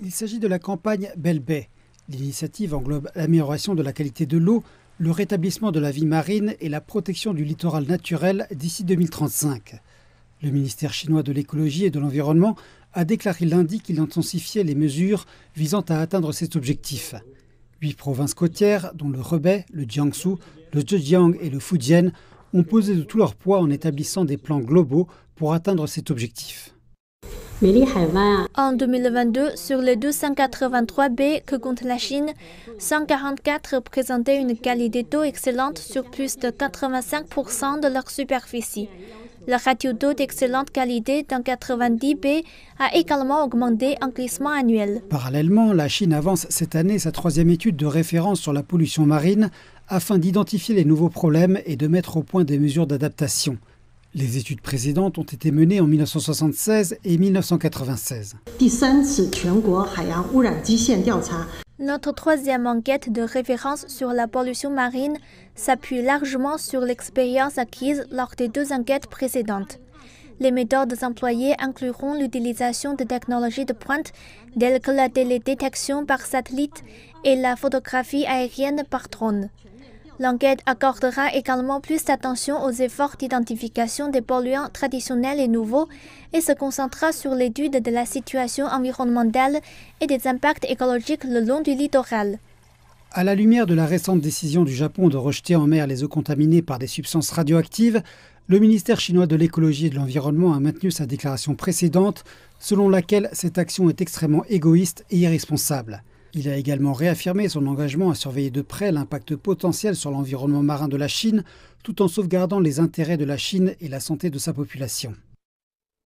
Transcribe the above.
Il s'agit de la campagne Belle Bay. L'initiative englobe l'amélioration de la qualité de l'eau, le rétablissement de la vie marine et la protection du littoral naturel d'ici 2035. Le ministère chinois de l'écologie et de l'environnement a déclaré lundi qu'il intensifiait les mesures visant à atteindre cet objectif. Huit provinces côtières, dont le Rebei, le Jiangsu, le Zhejiang et le Fujian, ont posé de tout leur poids en établissant des plans globaux pour atteindre cet objectif. En 2022, sur les 283 baies que compte la Chine, 144 présentaient une qualité d'eau excellente sur plus de 85% de leur superficie. Le ratio d'eau d'excellente qualité dans 90 baies a également augmenté en glissement annuel. Parallèlement, la Chine avance cette année sa troisième étude de référence sur la pollution marine afin d'identifier les nouveaux problèmes et de mettre au point des mesures d'adaptation. Les études précédentes ont été menées en 1976 et 1996. Notre troisième enquête de référence sur la pollution marine s'appuie largement sur l'expérience acquise lors des deux enquêtes précédentes. Les méthodes employées incluront l'utilisation de technologies de pointe telles que la télédétection par satellite et la photographie aérienne par drone. L'enquête accordera également plus d'attention aux efforts d'identification des polluants traditionnels et nouveaux et se concentrera sur l'étude de la situation environnementale et des impacts écologiques le long du littoral. À la lumière de la récente décision du Japon de rejeter en mer les eaux contaminées par des substances radioactives, le ministère chinois de l'écologie et de l'environnement a maintenu sa déclaration précédente, selon laquelle cette action est extrêmement égoïste et irresponsable. Il a également réaffirmé son engagement à surveiller de près l'impact potentiel sur l'environnement marin de la Chine, tout en sauvegardant les intérêts de la Chine et la santé de sa population.